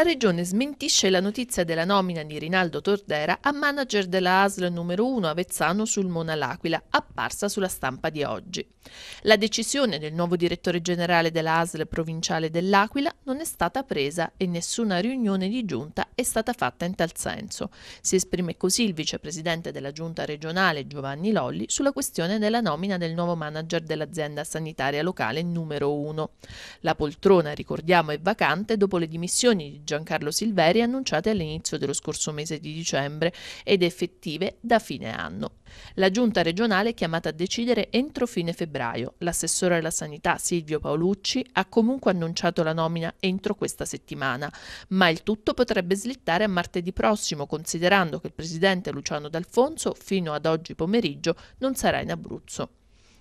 la regione smentisce la notizia della nomina di Rinaldo Tordera a manager della ASL numero 1 Avezzano sul Mona L'Aquila, apparsa sulla stampa di oggi. La decisione del nuovo direttore generale della ASL provinciale dell'Aquila non è stata presa e nessuna riunione di giunta è stata fatta in tal senso. Si esprime così il vicepresidente della giunta regionale Giovanni Lolli sulla questione della nomina del nuovo manager dell'azienda sanitaria locale numero 1. La poltrona, ricordiamo, è vacante dopo le dimissioni di Giancarlo Silveri annunciate all'inizio dello scorso mese di dicembre ed effettive da fine anno. La giunta regionale è chiamata a decidere entro fine febbraio. L'assessore alla sanità Silvio Paolucci ha comunque annunciato la nomina entro questa settimana, ma il tutto potrebbe slittare a martedì prossimo, considerando che il presidente Luciano D'Alfonso fino ad oggi pomeriggio non sarà in Abruzzo.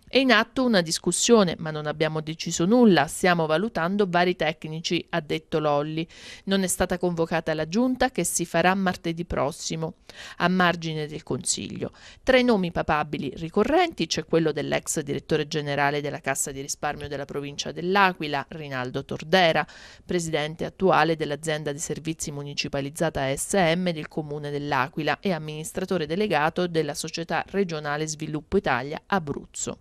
È in atto una discussione, ma non abbiamo deciso nulla, stiamo valutando vari tecnici, ha detto Lolli. Non è stata convocata la giunta che si farà martedì prossimo, a margine del Consiglio. Tra i nomi papabili ricorrenti c'è quello dell'ex direttore generale della Cassa di risparmio della provincia dell'Aquila, Rinaldo Tordera, presidente attuale dell'azienda di servizi municipalizzata SM del comune dell'Aquila e amministratore delegato della società regionale Sviluppo Italia Abruzzo.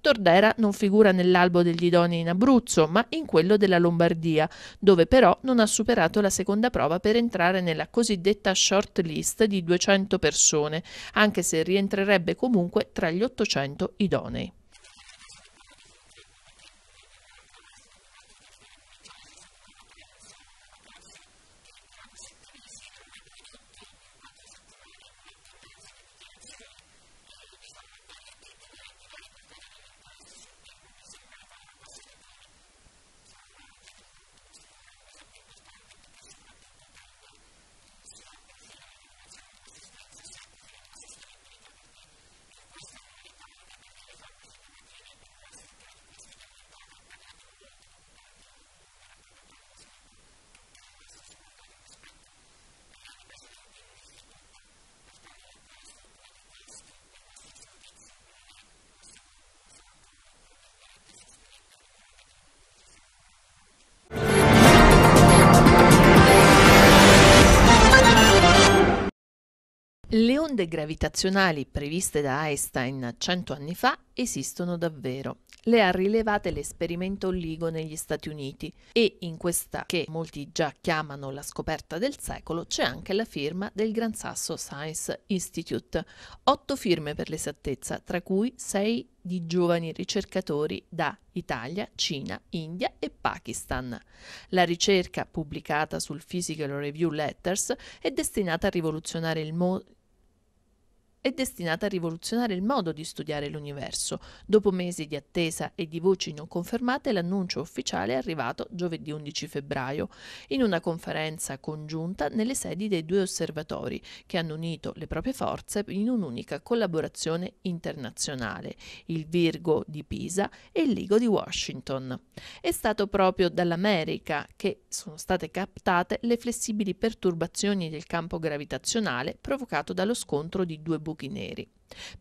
Tordera non figura nell'albo degli idonei in Abruzzo, ma in quello della Lombardia, dove però non ha superato la seconda prova per entrare nella cosiddetta short list di 200 persone, anche se rientrerebbe comunque tra gli 800 idonei. onde gravitazionali previste da Einstein 100 anni fa esistono davvero. Le ha rilevate l'esperimento LIGO negli Stati Uniti e in questa che molti già chiamano la scoperta del secolo c'è anche la firma del Gran Sasso Science Institute. Otto firme per l'esattezza, tra cui sei di giovani ricercatori da Italia, Cina, India e Pakistan. La ricerca, pubblicata sul Physical Review Letters, è destinata a rivoluzionare il, mo- è destinata a rivoluzionare il modo di studiare l'universo. Dopo mesi di attesa e di voci non confermate, l'annuncio ufficiale è arrivato giovedì 11 febbraio, in una conferenza congiunta nelle sedi dei due osservatori, che hanno unito le proprie forze in un'unica collaborazione internazionale, il Virgo di Pisa e il Ligo di Washington. È stato proprio dall'America che sono state captate le flessibili perturbazioni del campo gravitazionale provocato dallo scontro di due buchi tugineeri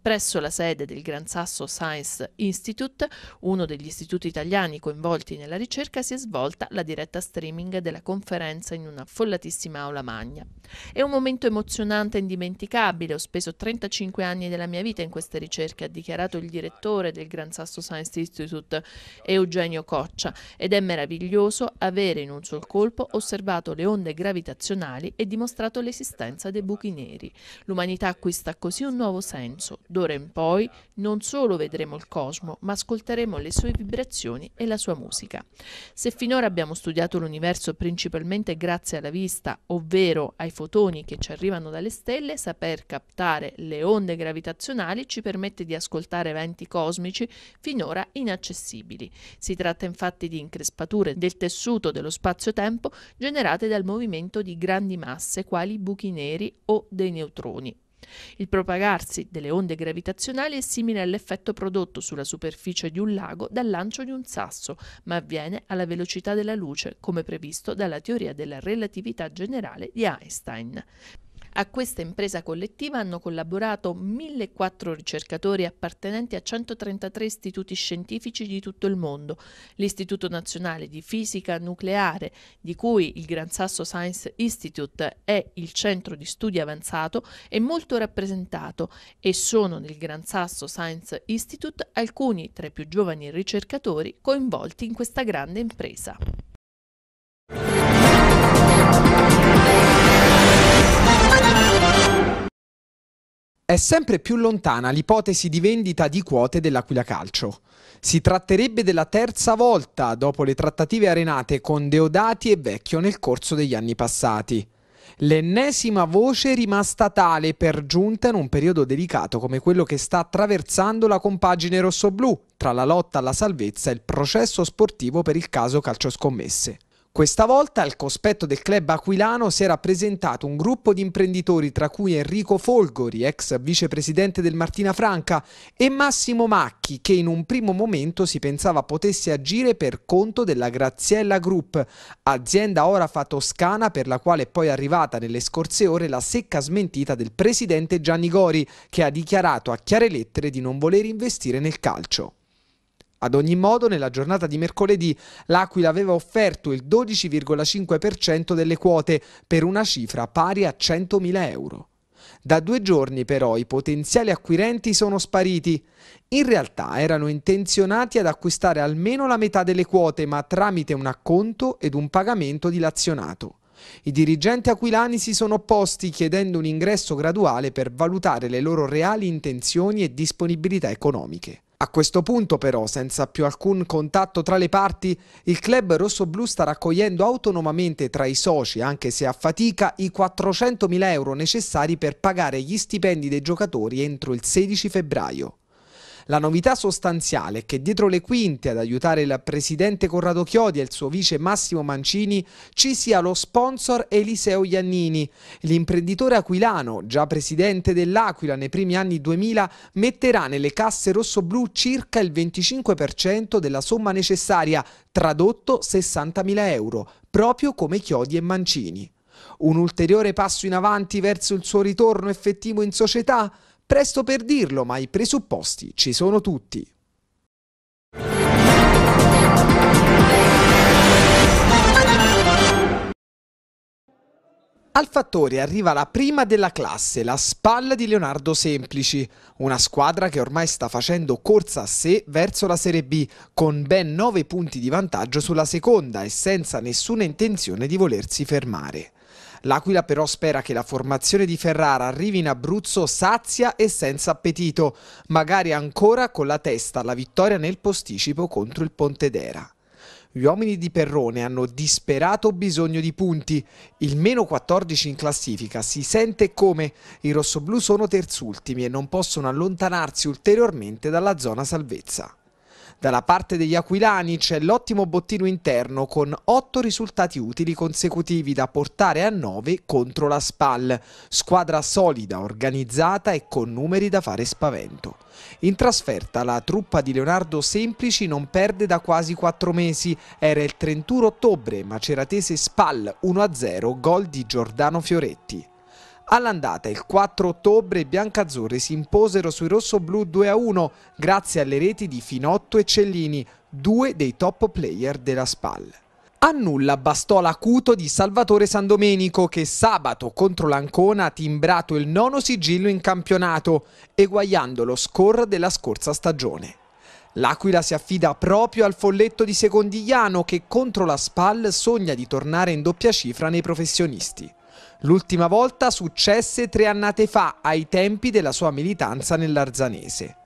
Presso la sede del Gran Sasso Science Institute, uno degli istituti italiani coinvolti nella ricerca, si è svolta la diretta streaming della conferenza in una affollatissima aula magna. È un momento emozionante e indimenticabile, ho speso 35 anni della mia vita in queste ricerche, ha dichiarato il direttore del Gran Sasso Science Institute, Eugenio Coccia, ed è meraviglioso avere in un sol colpo osservato le onde gravitazionali e dimostrato l'esistenza dei buchi neri. L'umanità acquista così un nuovo senso senso, d'ora in poi non solo vedremo il cosmo, ma ascolteremo le sue vibrazioni e la sua musica. Se finora abbiamo studiato l'universo principalmente grazie alla vista, ovvero ai fotoni che ci arrivano dalle stelle, saper captare le onde gravitazionali ci permette di ascoltare eventi cosmici finora inaccessibili. Si tratta infatti di increspature del tessuto dello spazio-tempo generate dal movimento di grandi masse quali buchi neri o dei neutroni il propagarsi delle onde gravitazionali è simile all'effetto prodotto sulla superficie di un lago dal lancio di un sasso, ma avviene alla velocità della luce, come previsto dalla teoria della relatività generale di Einstein. A questa impresa collettiva hanno collaborato 1.400 ricercatori appartenenti a 133 istituti scientifici di tutto il mondo, l'Istituto Nazionale di Fisica Nucleare, di cui il Gran Sasso Science Institute è il centro di studio avanzato, è molto rappresentato e sono nel Gran Sasso Science Institute alcuni tra i più giovani ricercatori coinvolti in questa grande impresa. È sempre più lontana l'ipotesi di vendita di quote dell'Aquila Calcio. Si tratterebbe della terza volta dopo le trattative arenate con Deodati e Vecchio nel corso degli anni passati. L'ennesima voce rimasta tale per giunta in un periodo delicato come quello che sta attraversando la compagine rossoblù tra la lotta alla salvezza e il processo sportivo per il caso calcio scommesse. Questa volta al cospetto del club aquilano si era presentato un gruppo di imprenditori tra cui Enrico Folgori, ex vicepresidente del Martina Franca, e Massimo Macchi che in un primo momento si pensava potesse agire per conto della Graziella Group, azienda orafa toscana per la quale è poi arrivata nelle scorse ore la secca smentita del presidente Gianni Gori che ha dichiarato a chiare lettere di non voler investire nel calcio. Ad ogni modo, nella giornata di mercoledì l'Aquila aveva offerto il 12,5% delle quote per una cifra pari a 100.000 euro. Da due giorni però i potenziali acquirenti sono spariti. In realtà erano intenzionati ad acquistare almeno la metà delle quote, ma tramite un acconto ed un pagamento dilazionato. I dirigenti aquilani si sono opposti chiedendo un ingresso graduale per valutare le loro reali intenzioni e disponibilità economiche. A questo punto però, senza più alcun contatto tra le parti, il club rossoblù sta raccogliendo autonomamente tra i soci, anche se a fatica, i 400.000 euro necessari per pagare gli stipendi dei giocatori entro il 16 febbraio. La novità sostanziale è che dietro le quinte ad aiutare il presidente Corrado Chiodi e il suo vice Massimo Mancini ci sia lo sponsor Eliseo Iannini. L'imprenditore aquilano, già presidente dell'Aquila nei primi anni 2000, metterà nelle casse rossoblù circa il 25% della somma necessaria, tradotto 60.000 euro, proprio come Chiodi e Mancini. Un ulteriore passo in avanti verso il suo ritorno effettivo in società? Presto per dirlo, ma i presupposti ci sono tutti. Al fattore arriva la prima della classe, la spalla di Leonardo Semplici, una squadra che ormai sta facendo corsa a sé verso la Serie B, con ben 9 punti di vantaggio sulla seconda e senza nessuna intenzione di volersi fermare. L'Aquila però spera che la formazione di Ferrara arrivi in Abruzzo sazia e senza appetito, magari ancora con la testa alla vittoria nel posticipo contro il Pontedera. Gli uomini di Perrone hanno disperato bisogno di punti. Il meno 14 in classifica si sente come i rossoblù sono terzultimi e non possono allontanarsi ulteriormente dalla zona salvezza. Dalla parte degli aquilani c'è l'ottimo bottino interno con 8 risultati utili consecutivi da portare a 9 contro la SPAL, squadra solida, organizzata e con numeri da fare spavento. In trasferta la truppa di Leonardo Semplici non perde da quasi 4 mesi, era il 31 ottobre, Maceratese SPAL 1-0, gol di Giordano Fioretti. All'andata il 4 ottobre i biancazzurri si imposero sui rossoblù 2-1 grazie alle reti di Finotto e Cellini, due dei top player della SPAL. A nulla bastò l'acuto di Salvatore Sandomenico che sabato contro l'Ancona ha timbrato il nono sigillo in campionato, eguagliando lo score della scorsa stagione. L'Aquila si affida proprio al folletto di Secondigliano che contro la SPAL sogna di tornare in doppia cifra nei professionisti. L'ultima volta successe tre annate fa, ai tempi della sua militanza nell'Arzanese.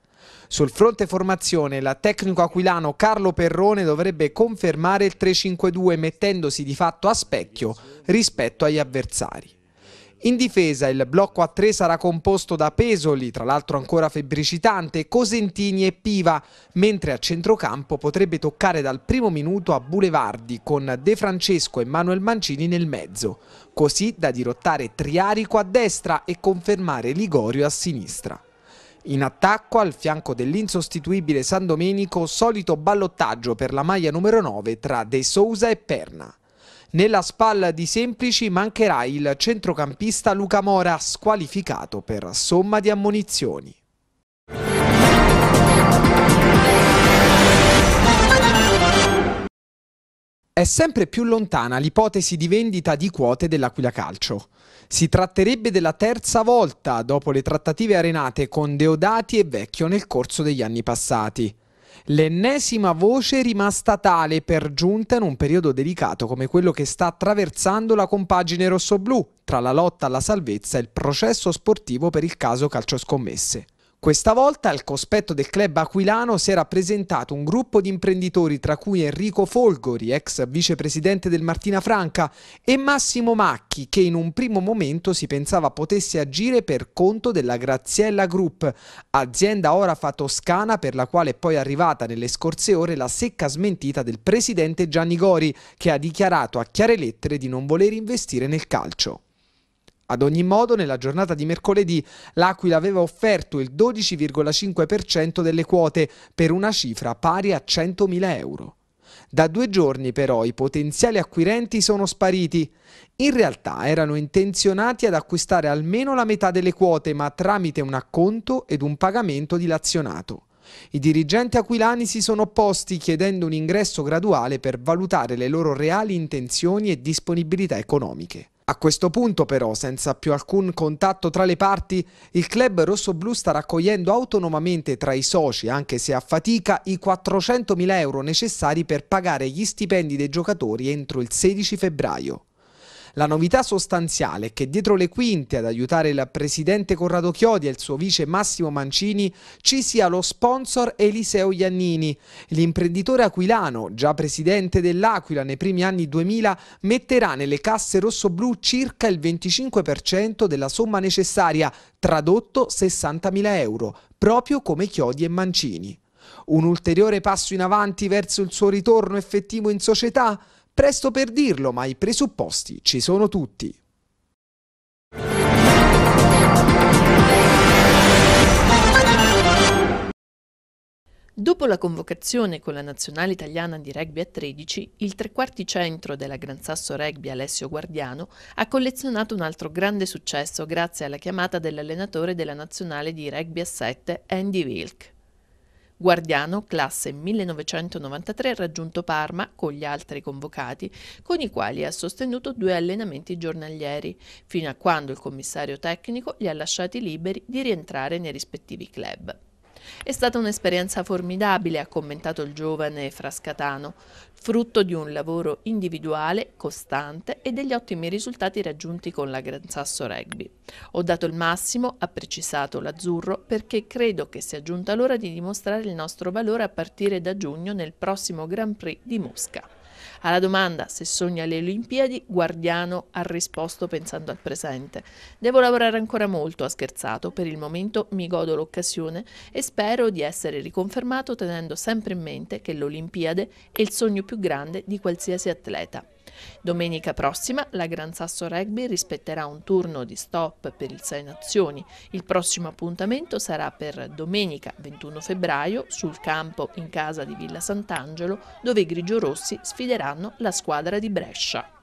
Sul fronte formazione, la tecnico aquilano Carlo Perrone dovrebbe confermare il 3-5-2 mettendosi di fatto a specchio rispetto agli avversari. In difesa il blocco a tre sarà composto da Pesoli, tra l'altro ancora febbricitante, Cosentini e Piva, mentre a centrocampo potrebbe toccare dal primo minuto a Bulevardi con De Francesco e Manuel Mancini nel mezzo, così da dirottare Triarico a destra e confermare Ligorio a sinistra. In attacco al fianco dell'insostituibile San Domenico, solito ballottaggio per la maglia numero 9 tra De Sousa e Perna. Nella spalla di Semplici mancherà il centrocampista Luca Mora, squalificato per somma di ammonizioni. È sempre più lontana l'ipotesi di vendita di quote dell'Aquila Calcio. Si tratterebbe della terza volta dopo le trattative arenate con Deodati e Vecchio nel corso degli anni passati l'ennesima voce rimasta tale per giunta in un periodo delicato come quello che sta attraversando la compagine rossoblù tra la lotta alla salvezza e il processo sportivo per il caso calcioscommesse. Questa volta al cospetto del club aquilano si era presentato un gruppo di imprenditori tra cui Enrico Folgori, ex vicepresidente del Martina Franca, e Massimo Macchi che in un primo momento si pensava potesse agire per conto della Graziella Group, azienda orafa toscana per la quale è poi arrivata nelle scorse ore la secca smentita del presidente Gianni Gori che ha dichiarato a chiare lettere di non voler investire nel calcio. Ad ogni modo, nella giornata di mercoledì l'Aquila aveva offerto il 12,5% delle quote per una cifra pari a 100.000 euro. Da due giorni però i potenziali acquirenti sono spariti. In realtà erano intenzionati ad acquistare almeno la metà delle quote, ma tramite un acconto ed un pagamento dilazionato. I dirigenti aquilani si sono opposti chiedendo un ingresso graduale per valutare le loro reali intenzioni e disponibilità economiche. A questo punto però, senza più alcun contatto tra le parti, il club rossoblù sta raccogliendo autonomamente tra i soci, anche se a fatica, i 400.000 euro necessari per pagare gli stipendi dei giocatori entro il 16 febbraio. La novità sostanziale è che dietro le quinte ad aiutare il presidente Corrado Chiodi e il suo vice Massimo Mancini ci sia lo sponsor Eliseo Iannini. L'imprenditore aquilano, già presidente dell'Aquila nei primi anni 2000, metterà nelle casse rossoblù circa il 25% della somma necessaria, tradotto 60.000 euro, proprio come Chiodi e Mancini. Un ulteriore passo in avanti verso il suo ritorno effettivo in società? Presto per dirlo, ma i presupposti ci sono tutti. Dopo la convocazione con la nazionale italiana di rugby a 13, il trequarti centro della Gran Sasso Rugby Alessio Guardiano ha collezionato un altro grande successo grazie alla chiamata dell'allenatore della nazionale di rugby a 7 Andy Wilk. Guardiano, classe 1993, raggiunto Parma con gli altri convocati, con i quali ha sostenuto due allenamenti giornalieri, fino a quando il commissario tecnico li ha lasciati liberi di rientrare nei rispettivi club. È stata un'esperienza formidabile, ha commentato il giovane Frascatano, frutto di un lavoro individuale, costante e degli ottimi risultati raggiunti con la Gran Sasso Rugby. Ho dato il massimo, ha precisato l'Azzurro, perché credo che sia giunta l'ora di dimostrare il nostro valore a partire da giugno nel prossimo Grand Prix di Mosca. Alla domanda se sogna le Olimpiadi, Guardiano ha risposto pensando al presente. Devo lavorare ancora molto, ha scherzato, per il momento mi godo l'occasione e spero di essere riconfermato tenendo sempre in mente che l'Olimpiade è il sogno più grande di qualsiasi atleta. Domenica prossima la Gran Sasso Rugby rispetterà un turno di stop per il Sei Nazioni. Il prossimo appuntamento sarà per domenica 21 febbraio sul campo in casa di Villa Sant'Angelo dove i grigiorossi sfideranno la squadra di Brescia.